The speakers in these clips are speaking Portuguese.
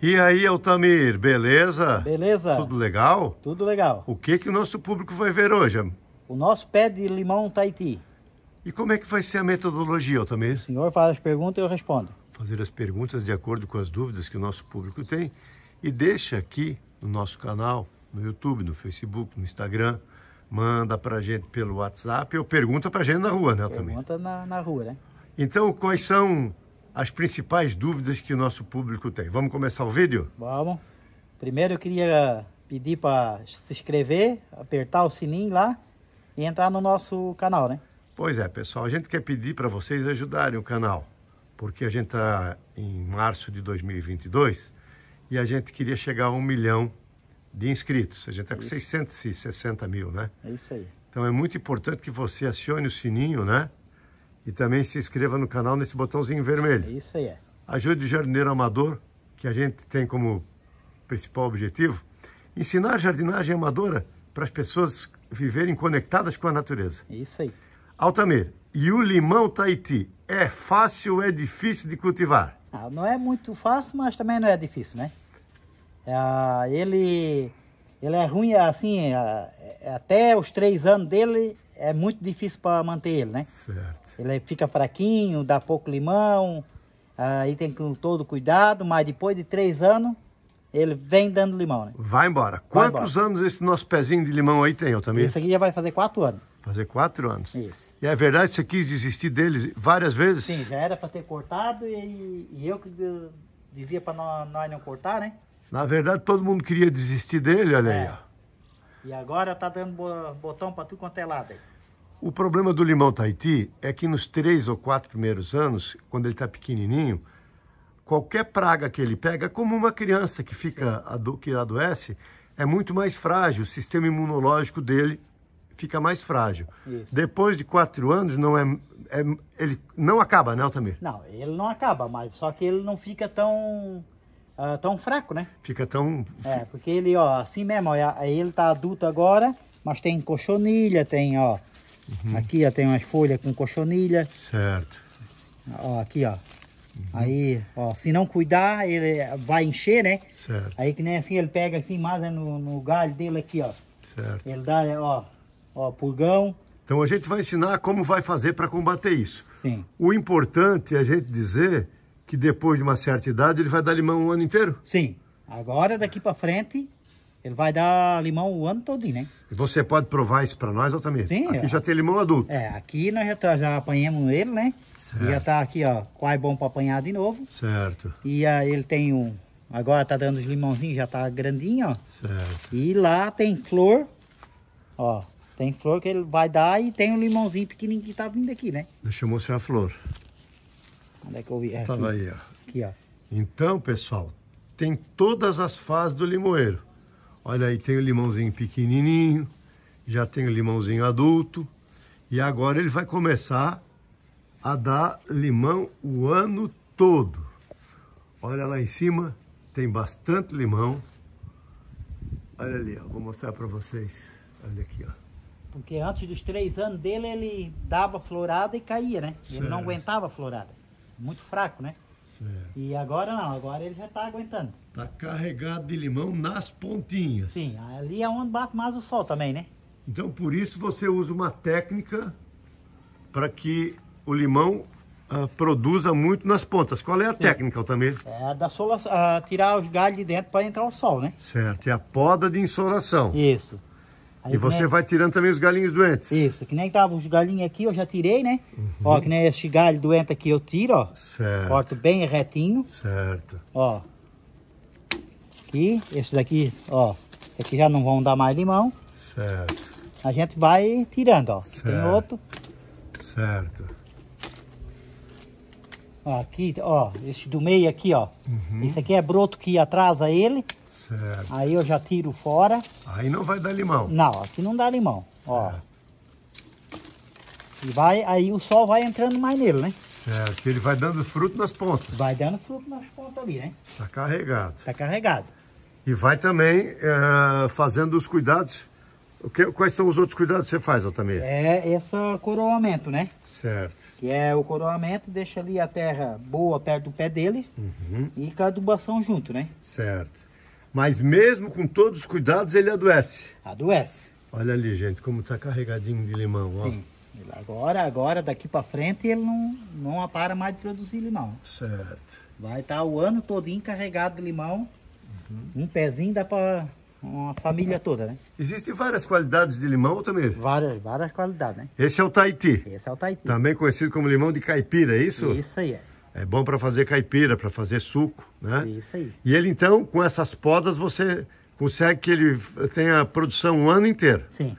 E aí, Altamir, beleza? Beleza. Tudo legal? Tudo legal. O que que o nosso público vai ver hoje? O nosso pé de limão Tahiti. E como é que vai ser a metodologia, Altamir? O senhor faz as perguntas e eu respondo. Fazer as perguntas de acordo com as dúvidas que o nosso público tem e deixa aqui no nosso canal, no YouTube, no Facebook, no Instagram, manda pra gente pelo WhatsApp ou pergunta pra gente na rua, né, Altamir? Pergunta na, na rua, né? Então, quais são as principais dúvidas que o nosso público tem. Vamos começar o vídeo? Vamos. Primeiro eu queria pedir para se inscrever, apertar o sininho lá e entrar no nosso canal, né? Pois é, pessoal, a gente quer pedir para vocês ajudarem o canal, porque a gente está em março de 2022 e a gente queria chegar a um milhão de inscritos. A gente está com isso. 660 mil, né? É isso aí. Então é muito importante que você acione o sininho, né? E também se inscreva no canal nesse botãozinho vermelho. É isso aí é. Ajude o jardineiro amador, que a gente tem como principal objetivo, ensinar jardinagem amadora para as pessoas viverem conectadas com a natureza. É isso aí. Altamir, e o limão Tahiti é fácil ou é difícil de cultivar? Ah, não é muito fácil, mas também não é difícil, né? Ah, ele, ele é ruim assim, até os três anos dele é muito difícil para manter ele, né? Certo. Ele fica fraquinho, dá pouco limão, aí tem que todo cuidado, mas depois de três anos, ele vem dando limão, né? Vai embora. Vai Quantos embora. anos esse nosso pezinho de limão aí tem, eu também? Esse aqui já vai fazer quatro anos. Fazer quatro anos. Isso. E é verdade que você quis desistir deles várias vezes? Sim, já era para ter cortado e, e, eu que dizia para nós não, não cortar, né? Na verdade, todo mundo queria desistir dele, olha é. aí, ó. E agora tá dando botão para tudo quanto é lado aí. O problema do limão Tahiti é que nos três ou quatro primeiros anos, quando ele está pequenininho, qualquer praga que ele pega, é como uma criança que fica que adoece, é muito mais frágil. O sistema imunológico dele fica mais frágil. Isso. Depois de quatro anos, não é, é, ele não acaba, né, Altamir? Não, ele não acaba, mas só que ele não fica tão uh, tão fraco, né? Fica tão... É, porque ele, ó, assim mesmo, ó, é, ele tá adulto agora, mas tem cochonilha, tem, ó, Uhum. Aqui ó, tem umas folhas com cochonilha. Certo. Ó, aqui, ó. Uhum. Aí, ó, se não cuidar, ele vai encher, né? Certo. Aí que nem assim, ele pega assim, mais né, no, no galho dele aqui, ó. Certo. Ele dá, ó, ó, pulgão. Então a gente vai ensinar como vai fazer para combater isso. Sim. O importante é a gente dizer que depois de uma certa idade ele vai dar limão um ano inteiro? Sim. Agora, daqui para frente, ele vai dar limão o ano todinho, né? Você pode provar isso para nós, Altamir? Sim. Aqui ó. É. já tem limão adulto. É, aqui nós já, tá, já apanhamos ele, né? Certo. E já tá aqui, ó, quase bom para apanhar de novo. Certo. E uh, ele tem um... Agora tá dando os limãozinhos, já tá grandinho, ó. Certo. E lá tem flor, ó. Tem flor que ele vai dar e tem um limãozinho pequenininho que tá vindo aqui, né? Deixa eu mostrar a flor. Onde é que eu vi? É, Tava aqui. aí, ó. Aqui, ó. Então, pessoal, tem todas as fases do limoeiro. Olha aí, tem o limãozinho pequenininho, já tem o limãozinho adulto. E agora ele vai começar a dar limão o ano todo. Olha lá em cima, tem bastante limão. Olha ali, ó, vou mostrar para vocês. Olha aqui, ó. Porque antes dos três anos dele, ele dava florada e caía, né? Certo. Ele não aguentava florada. Muito fraco, né? Certo. E agora não, agora ele já está aguentando. Tá carregado de limão nas pontinhas. Sim, ali é onde bate mais o sol também, né? Então por isso você usa uma técnica para que o limão ah, produza muito nas pontas. Qual é a Sim. técnica, também? É da sola, tirar os galhos de dentro para entrar o sol, né? Certo, é a poda de insolação. Isso. Aí e você nem... vai tirando também os galinhos doentes. Isso, que nem tava os galinhos aqui, eu já tirei, né? Uhum. Ó, que nem esse galho doente aqui eu tiro, ó. Certo. Corto bem retinho. Certo. Ó aqui, esse daqui, ó, esse aqui já não vão dar mais limão. Certo. A gente vai tirando, ó. Certo. Tem outro. Certo. Aqui, ó, esse do meio aqui, ó. Uhum. Esse aqui é broto que atrasa ele. Certo. Aí eu já tiro fora. Aí não vai dar limão. Não, aqui não dá limão, certo. ó. E vai, aí o sol vai entrando mais nele, né? Certo, ele vai dando fruto nas pontas. Vai dando fruto nas pontas ali, né? Tá carregado. Tá carregado. E vai também eh, fazendo os cuidados. O que, quais são os outros cuidados que você faz, Altamir? É esse coroamento, né? Certo. Que é o coroamento, deixa ali a terra boa perto do pé dele uhum. e com a adubação junto, né? Certo. Mas mesmo com todos os cuidados, ele adoece? Adoece. Olha ali, gente, como está carregadinho de limão, ó. Sim. Agora, agora, daqui para frente, ele não, não para mais de produzir limão. Certo. Vai estar tá o ano todinho carregado de limão um pezinho dá para uma família toda, né? Existem várias qualidades de limão, Otamir? Várias, várias qualidades, né? Esse é o Tahiti. Esse é o Tahiti. Também conhecido como limão de caipira, é isso? Isso aí, é. É bom para fazer caipira, para fazer suco, né? Isso aí. E ele, então, com essas podas, você consegue que ele tenha produção um ano inteiro? Sim.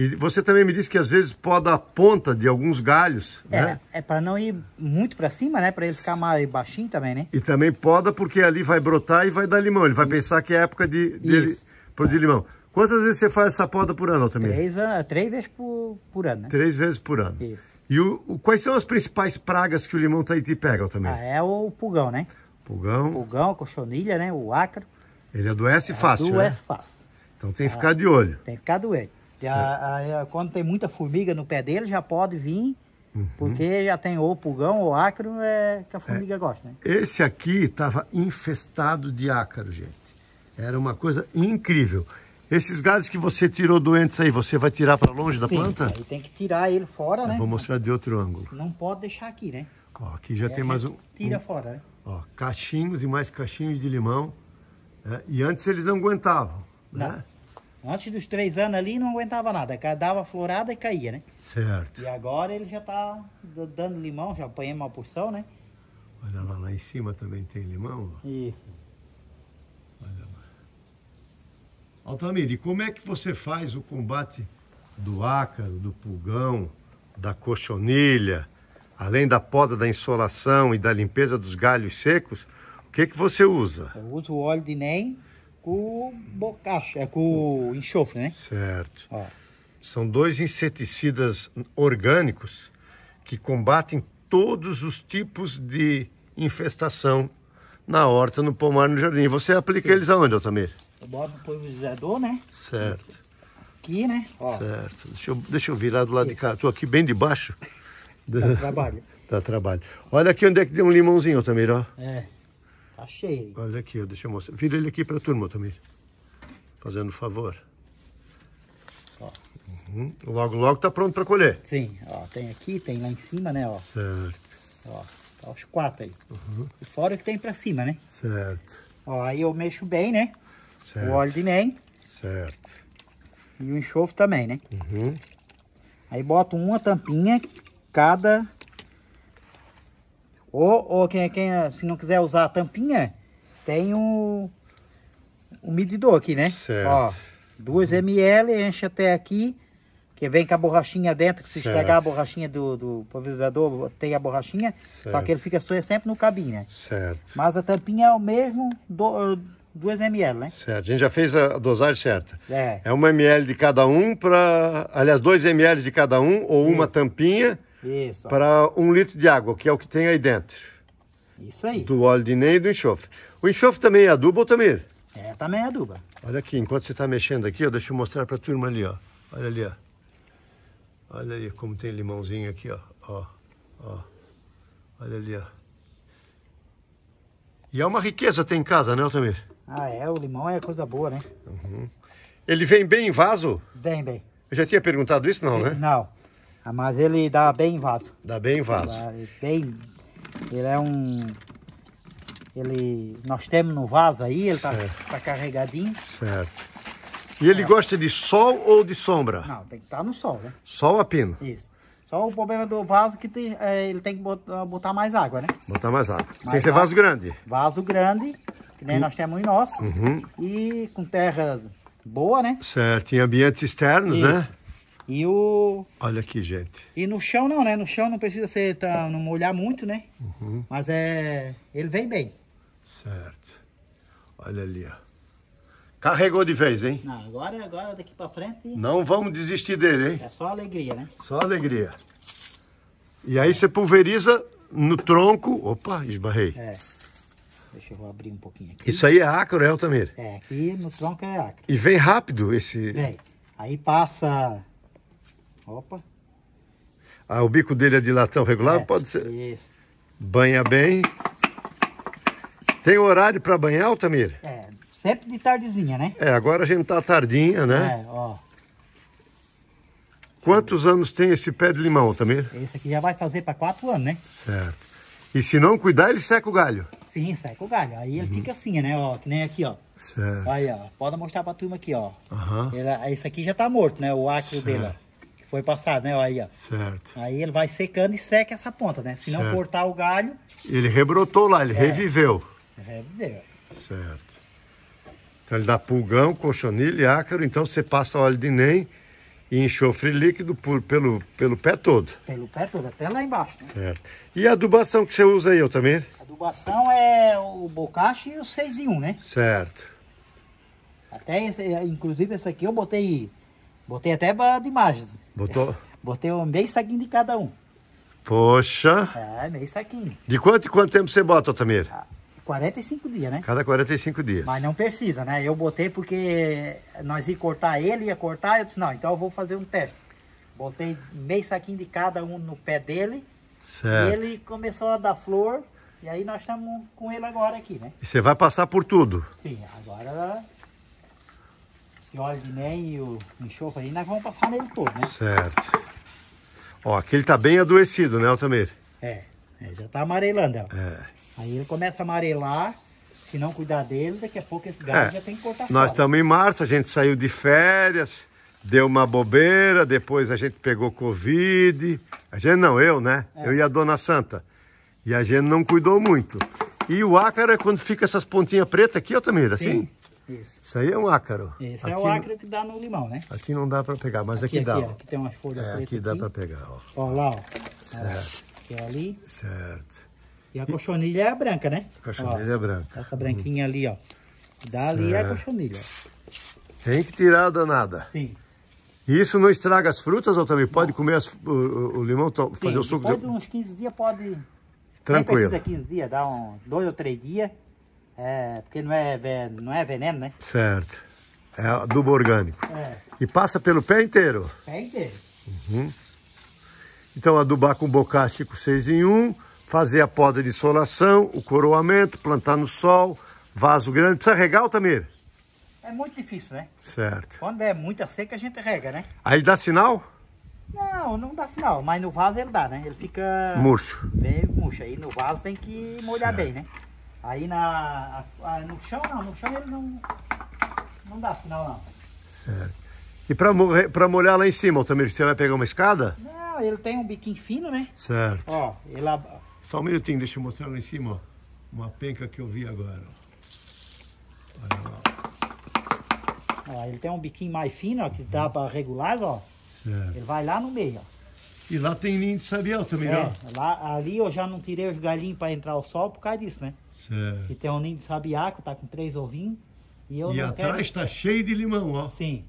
E você também me disse que às vezes poda a ponta de alguns galhos, é, né? É para não ir muito para cima, né? Para ele ficar mais baixinho também, né? E também poda porque ali vai brotar e vai dar limão. Ele vai Isso. pensar que é época de dele produzir é. limão. Quantas vezes você faz essa poda por ano também? Três, três vezes por, por ano, né? Três vezes por ano. Isso. E o, o, quais são as principais pragas que o limão Tahiti tá pega também? Ah, é o pulgão, né? Pulgão. Pulgão, cochonilha, né? O ácaro. Ele adoece é, fácil, né? adoece né? fácil. Então tem que é. ficar de olho. Tem que ficar doente. Já, é, quando tem muita formiga no pé dele, já pode vir, uhum. porque já tem ou pulgão ou ácaro, é que a formiga é. gosta. Né? Esse aqui estava infestado de ácaro, gente. Era uma coisa incrível. Esses galhos que você tirou doentes aí, você vai tirar para longe da planta? Aí tem que tirar ele fora, Eu né? Vou mostrar de outro ângulo. Não pode deixar aqui, né? Ó, aqui já é, tem mais um. Tira um, fora, né? Ó, cachinhos e mais cachinhos de limão. Né? E antes eles não aguentavam, não. né? Antes dos três anos ali não aguentava nada, dava florada e caía, né? Certo. E agora ele já está dando limão, já apanhei uma porção, né? Olha lá, lá em cima também tem limão. Isso. Olha lá. Altamir, e como é que você faz o combate do ácaro, do pulgão, da cochonilha, além da poda da insolação e da limpeza dos galhos secos? O que, que você usa? Eu uso o óleo de NEM com bocacho, é com enxofre, né? Certo. Ó. São dois inseticidas orgânicos que combatem todos os tipos de infestação na horta, no pomar, no jardim. Você aplica Sim. eles aonde, Altamir? Eu boto no pulverizador, né? Certo. Aqui, né? Ó. Certo. Deixa eu, deixa eu virar do lado Isso. de cá. Estou aqui bem debaixo. Dá trabalho. Dá trabalho. Olha aqui onde é que deu um limãozinho, Altamir, ó. É. Achei. Olha aqui, deixa eu mostrar. Vira ele aqui para a turma também. Fazendo favor. Ó. Uhum. Logo, logo tá pronto para colher. Sim, ó. Tem aqui, tem lá em cima, né, ó. Certo. Ó, tá os quatro aí. Uhum. E fora que tem para cima, né? Certo. Ó, aí eu mexo bem, né? Certo. O óleo de NEM. Certo. E o enxofre também, né? Uhum. Aí boto uma tampinha cada ou, ou quem, é, quem, é, se não quiser usar a tampinha, tem um, um medidor aqui, né? Certo. Ó, 2 ml, enche até aqui, que vem com a borrachinha dentro, que se certo. a borrachinha do, do pulverizador, tem a borrachinha, certo. só que ele fica é sempre no cabinho, né? Certo. Mas a tampinha é o mesmo, 2 ml, né? Certo, a gente já fez a dosagem certa. É. É 1 ml de cada um para. Aliás, 2 ml de cada um, ou Isso. uma tampinha isso. Para um litro de água, que é o que tem aí dentro. Isso aí. Do óleo de NEM e do enxofre. O enxofre também é adubo, também É, também é adubo. Olha aqui, enquanto você está mexendo aqui, ó, deixa eu mostrar para a turma ali, ó. Olha ali, ó. Olha ali como tem limãozinho aqui, ó. Ó, ó. Olha ali, ó. E é uma riqueza ter em casa, né, Otamir? Ah, é. O limão é coisa boa, né? Uhum. Ele vem bem em vaso? Vem bem. Eu já tinha perguntado isso, não, Sim, né? Não. Mas ele dá bem vaso. Dá bem vaso. Ele, bem, ele é um... Ele, nós temos no vaso aí, ele está tá carregadinho. Certo. E ele é. gosta de sol ou de sombra? Não, tem que estar tá no sol, né? Sol a pino. Isso. Só o problema do vaso que tem, é, ele tem que botar, ah, botar, mais água, né? Botar mais água. Mais tem que ser vaso grande. Vaso grande, que nem e... Hum. nós temos em nosso. Uhum. E com terra boa, né? Certo, em ambientes externos, Isso. né? E o. Olha aqui, gente. E no chão não, né? No chão não precisa ser tá não molhar muito, né? Uhum. Mas é. Ele vem bem. Certo. Olha ali, ó. Carregou de vez, hein? Não, agora, agora daqui pra frente. Não vamos desistir dele, hein? É só alegria, né? Só alegria. E aí é. você pulveriza no tronco. Opa, esbarrei. É. Deixa eu abrir um pouquinho aqui. Isso aí é acro, é, Altamir? É, aqui no tronco é acro. E vem rápido esse. Vem. Aí passa Opa. Ah, o bico dele é de latão regular? É, Pode ser. Isso. Banha bem. Tem horário para banhar, Altamir? É, sempre de tardezinha, né? É, agora a gente tá tardinha, né? É, ó. Quantos anos tem esse pé de limão, Altamir? Esse aqui já vai fazer para quatro anos, né? Certo. E se não cuidar, ele seca o galho? Sim, seca o galho. Aí ele uhum. fica assim, né? Ó, que nem aqui, ó. Certo. Aí, ó. Pode mostrar para a turma aqui, ó. Uhum. esse aqui já tá morto, né? O ácido dele, ó foi passado, né? Aí, ó. Certo. Aí ele vai secando e seca essa ponta, né? Se certo. não cortar o galho... Ele rebrotou lá, ele é. reviveu. Reviveu. Certo. Então ele dá pulgão, cochonilha e ácaro, então você passa óleo de NEM e enxofre líquido por, pelo, pelo pé todo. Pelo pé todo, até lá embaixo. Né? Certo. E a adubação que você usa aí, eu também? A adubação é o bocache e o 6 em 1, né? Certo. Até, esse, inclusive, esse aqui eu botei Botei até de imagem. Botou? Botei um meio saquinho de cada um. Poxa! É, meio saquinho. De quanto em quanto tempo você bota, Otamir? 45 ah, dias, né? Cada 45 dias. Mas não precisa, né? Eu botei porque nós ia cortar ele, ia cortar, eu disse, não, então eu vou fazer um teste. Botei meio saquinho de cada um no pé dele. Certo. ele começou a dar flor, e aí nós estamos com ele agora aqui, né? E você vai passar por tudo? Sim, agora esse óleo de NEM e o enxofre aí, nós vamos passar nele todo, né? Certo. Ó, aquele tá bem adoecido, né, Altamir? É, é já tá amarelando, ó. É. Aí ele começa a amarelar, se não cuidar dele, daqui a pouco esse galho é. já tem que cortar Nós estamos em março, a gente saiu de férias, deu uma bobeira, depois a gente pegou Covid. A gente não, eu, né? É. Eu e a Dona Santa. E a gente não cuidou muito. E o ácaro é quando fica essas pontinhas pretas aqui, Altamira, assim? Sim. assim... Isso. Isso aí é um ácaro. Esse aqui, é o ácaro que dá no limão, né? Aqui não dá para pegar, mas aqui, aqui dá. Aqui, ó. aqui tem umas folhas é, aqui dá para pegar, ó. Ó lá, ó. Certo. É, aqui é ali. Certo. E a e... cochonilha é branca, né? A cochonilha ó, é branca. Essa branquinha ali, ó. Dali é a cochonilha. Tem que tirar a danada. Sim. isso não estraga as frutas ou também pode comer as, o, o, limão, Sim, fazer o suco? Depois de uns 15 dias pode... Tranquilo. Nem precisa 15 dias, dá um, dois ou três dias. É, porque não é, veneno, não é veneno, né? Certo. É adubo orgânico. É. E passa pelo pé inteiro? Pé inteiro. Uhum. Então, adubar com bocástico 6 em 1, fazer a poda de solação, o coroamento, plantar no sol, vaso grande. Precisa regar, Tamir? É muito difícil, né? Certo. Quando é muita seca, a gente rega, né? Aí dá sinal? Não, não dá sinal, mas no vaso ele dá, né? Ele fica... Murcho. Bem murcho. Aí no vaso tem que molhar certo. bem, né? Aí na, a, no chão não, no chão ele não, não dá sinal não. Certo. E para pra molhar lá em cima, Altamir, você vai pegar uma escada? Não, ele tem um biquinho fino, né? Certo. Ó, ele... Só um minutinho, deixa eu mostrar lá em cima, ó. Uma penca que eu vi agora, Olha lá. Ó, ele tem um biquinho mais fino, ó, que dá pra regular, ó. Certo. Ele vai lá no meio, ó. E lá tem ninho de sabiá também, é, né? Lá, ali eu já não tirei os galinhos para entrar o sol por causa disso, né? Certo. Que tem um ninho de sabiá que tá com três ovinhos. E, eu e atrás quero... tá cheio de limão, ó. Sim.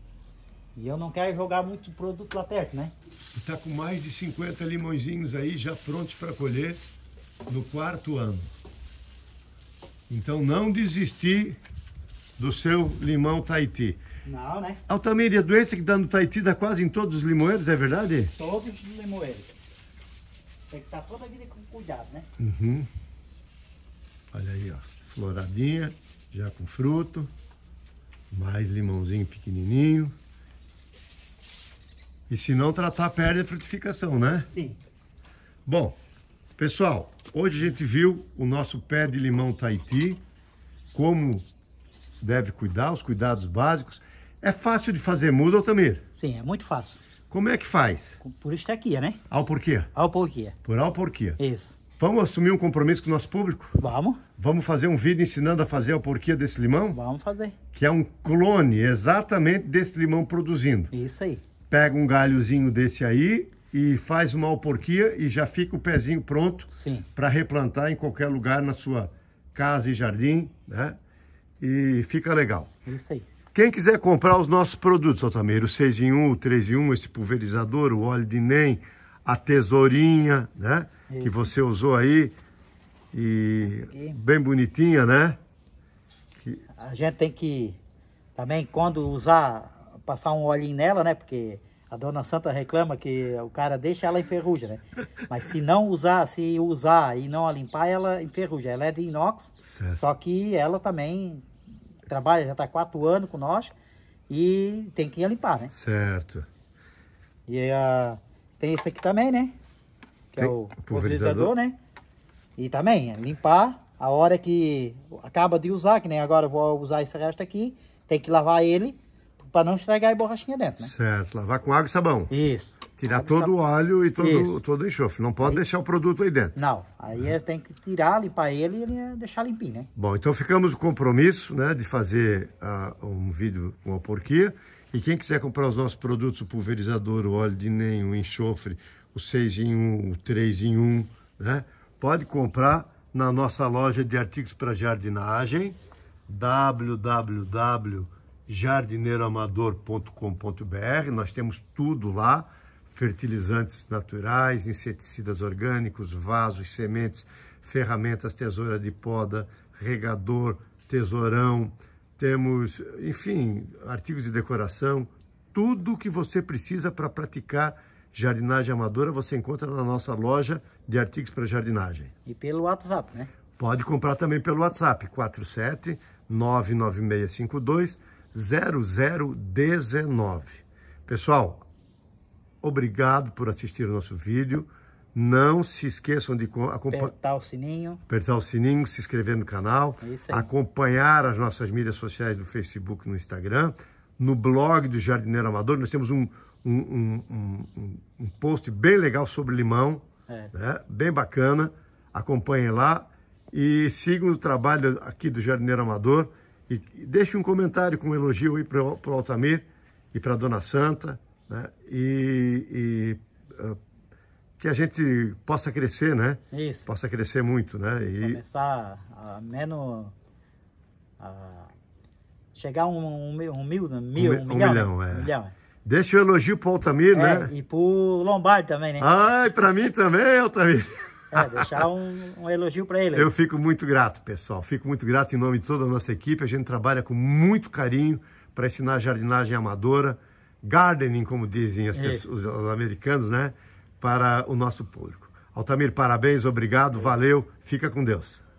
E eu não quero jogar muito produto lá perto, né? E tá com mais de 50 limãozinhos aí já prontos para colher no quarto ano. Então não desistir do seu limão Taiti. Não, né? Altamira, a doença que dá no Taiti dá quase em todos os limoeiros, é verdade? Todos os limoeiros. Tem que estar tá toda a vida com cuidado, né? Uhum. Olha aí, ó. Floradinha, já com fruto. Mais limãozinho pequenininho. E se não tratar, perde a frutificação, né? Sim. Bom, pessoal, hoje a gente viu o nosso pé de limão Taiti, como deve cuidar, os cuidados básicos. É fácil de fazer muda, Altamir? Sim, é muito fácil. Como é que faz? Por estaquia, né? Alporquia? Alporquia. Por alporquia. Isso. Vamos assumir um compromisso com o nosso público? Vamos. Vamos fazer um vídeo ensinando a fazer a porquia desse limão? Vamos fazer. Que é um clone exatamente desse limão produzindo. Isso aí. Pega um galhozinho desse aí e faz uma alporquia e já fica o pezinho pronto para replantar em qualquer lugar na sua casa e jardim, né? E fica legal. Isso aí. Quem quiser comprar os nossos produtos, Altamiro, o 6 em 1, o 3 em 1, esse pulverizador, o óleo de NEM, a tesourinha, né? Que você usou aí. E bem bonitinha, né? Que... A gente tem que também, quando usar, passar um olhinho nela, né? Porque a dona Santa reclama que o cara deixa ela enferruja, né? Mas se não usar, se usar e não a limpar, ela enferruja. Ela é de inox, certo. só que ela também trabalha, já está quatro anos com nós e tem que limpar, né? Certo. E aí, tem esse aqui também, né? Que é tem é o pulverizador. pulverizador, né? E também, é limpar a hora que acaba de usar, que nem agora eu vou usar esse resto aqui, tem que lavar ele para não estragar a borrachinha dentro, né? Certo, lavar com água e sabão. Isso. Tirar todo o óleo e todo, todo o enxofre. Não pode aí, deixar o produto aí dentro. Não. Aí é. tem que tirar, limpar ele e ele é deixar limpinho, né? Bom, então ficamos o compromisso né, de fazer uh, um vídeo com a porquia. E quem quiser comprar os nossos produtos, o pulverizador, o óleo de NEM, o enxofre, o 6 em 1, o 3 em 1, né? Pode comprar na nossa loja de artigos para jardinagem, www.jardineiroamador.com.br. Nós temos tudo lá fertilizantes naturais, inseticidas orgânicos, vasos, sementes, ferramentas, tesoura de poda, regador, tesourão, temos, enfim, artigos de decoração, tudo o que você precisa para praticar jardinagem amadora você encontra na nossa loja de artigos para jardinagem. E pelo WhatsApp, né? Pode comprar também pelo WhatsApp, 47 99652 0019. Pessoal, Obrigado por assistir o nosso vídeo. Não se esqueçam de apertar o sininho, apertar o sininho, se inscrever no canal, é acompanhar as nossas mídias sociais do Facebook, no Instagram, no blog do Jardineiro Amador. Nós temos um, um, um, um, um post bem legal sobre limão, é. né? bem bacana. Acompanhem lá e sigam o trabalho aqui do Jardineiro Amador e deixe um comentário com um elogio aí para o Altamir e para a Dona Santa né? e, e ah, que a gente possa crescer, né? Isso. Possa crescer muito, né? E... Começar a menos... A chegar a um, um, um mil, um, mil, né? um, um milhão, né? milhão, é. milhão é. Deixa o elogio pro Altamir, é, né? E pro Lombardi também, né? Ai, para mim também, Altamir. É, deixar um, um elogio para ele. Eu fico muito grato, pessoal. Fico muito grato em nome de toda a nossa equipe. A gente trabalha com muito carinho para ensinar jardinagem amadora gardening, como dizem pessoas, os, os americanos, né? Para o nosso público. Altamir, parabéns, obrigado, valeu, fica com Deus.